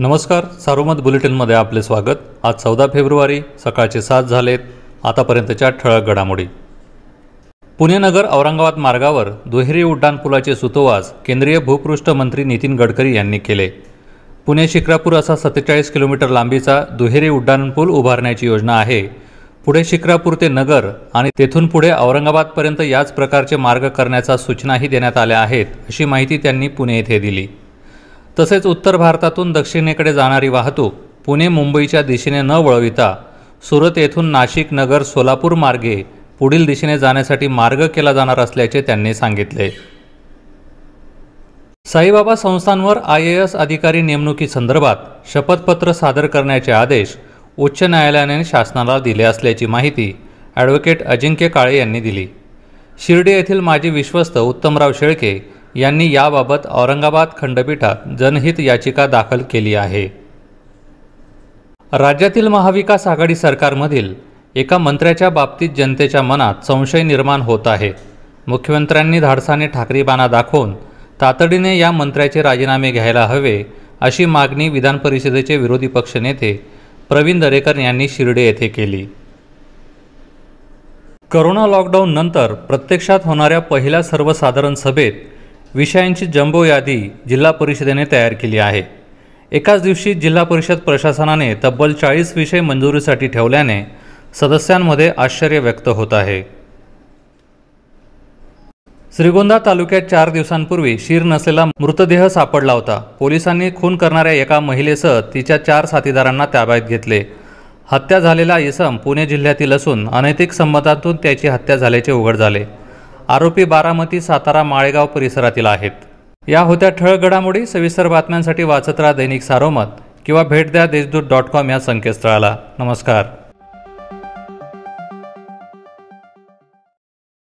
नमस्कार सारोमत बुलेटिनमध्ये आपले स्वागत आज चौदा फेब्रुवारी सकाळचे सात झालेत आतापर्यंतच्या ठळक घडामोडी पुणे नगर औरंगाबाद मार्गावर दुहेरी उड्डाणपुलाचे सुतोवास केंद्रीय भूपृष्ठ मंत्री नितीन गडकरी यांनी केले पुणे शिक्रापूर असा सत्तेचाळीस किलोमीटर लांबीचा दुहेरी उड्डाणपूल उभारण्याची योजना आहे पुढे शिक्रापूर ते नगर आणि तेथून पुढे औरंगाबादपर्यंत याच प्रकारचे मार्ग करण्याच्या सूचनाही देण्यात आल्या आहेत अशी माहिती त्यांनी पुणे येथे दिली तसेच उत्तर भारतातून दक्षिणेकडे जाणारी वाहतूक पुणे मुंबईच्या दिशेने न वळविता सुरत येथून नाशिक नगर सोलापूर मार्गे पुढील दिशेने जाण्यासाठी मार्ग केला जाणार असल्याचे त्यांनी सांगितले साईबाबा संस्थांवर आय ए एस अधिकारी नेमणुकीसंदर्भात शपथपत्र सादर करण्याचे आदेश उच्च न्यायालयाने शासनाला दिले असल्याची माहिती ॲडव्होकेट अजिंक्य काळे यांनी दिली शिर्डी येथील माजी विश्वस्त उत्तमराव शेळके यांनी याबाबत औरंगाबाद खंडपीठात जनहित याचिका दाखल केली आहे राज्यातील महाविकास आघाडी सरकारमधील एका मंत्र्याच्या बाबतीत जनतेच्या मनात संशय निर्माण होत आहे मुख्यमंत्र्यांनी धाडसाने ठाकरेबाना दाखवून तातडीने या मंत्र्याचे राजीनामे घ्यायला हवे अशी मागणी विधान परिषदेचे विरोधी पक्षनेते प्रवीण दरेकर यांनी शिर्डे येथे केली करोना लॉकडाऊन नंतर प्रत्यक्षात होणाऱ्या पहिल्या सर्वसाधारण सभेत विषयांची जंबो यादी जिल्हा परिषदेने तयार केली आहे एकाच दिवशी जिल्हा परिषद प्रशासनाने तब्बल चाळीस विषय मंजुरीसाठी ठेवल्याने सदस्यांमध्ये आश्चर्य व्यक्त होत आहे श्रीगोंदा तालुक्यात चार दिवसांपूर्वी शीर नसलेला मृतदेह सापडला होता पोलिसांनी खून करणाऱ्या एका महिलेसह तिच्या चार साथीदारांना ताब्यात घेतले हत्या झालेला इसम पुणे जिल्ह्यातील असून अनैतिक संबंधातून त्याची हत्या झाल्याचे उघड झाले आरोपी बारामती सातारा माळेगाव परिसरातील आहेत या होत्या ठळक घडामोडी सविस्तर बातम्यांसाठी वाचत राहा दैनिक सारोमत किंवा भेट द्या देशदूत डॉट कॉम या संकेतस्थळाला नमस्कार